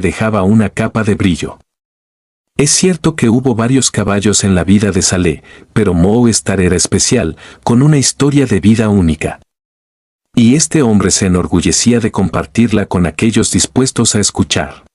dejaba una capa de brillo. Es cierto que hubo varios caballos en la vida de Salé, pero Moestar era especial, con una historia de vida única. Y este hombre se enorgullecía de compartirla con aquellos dispuestos a escuchar.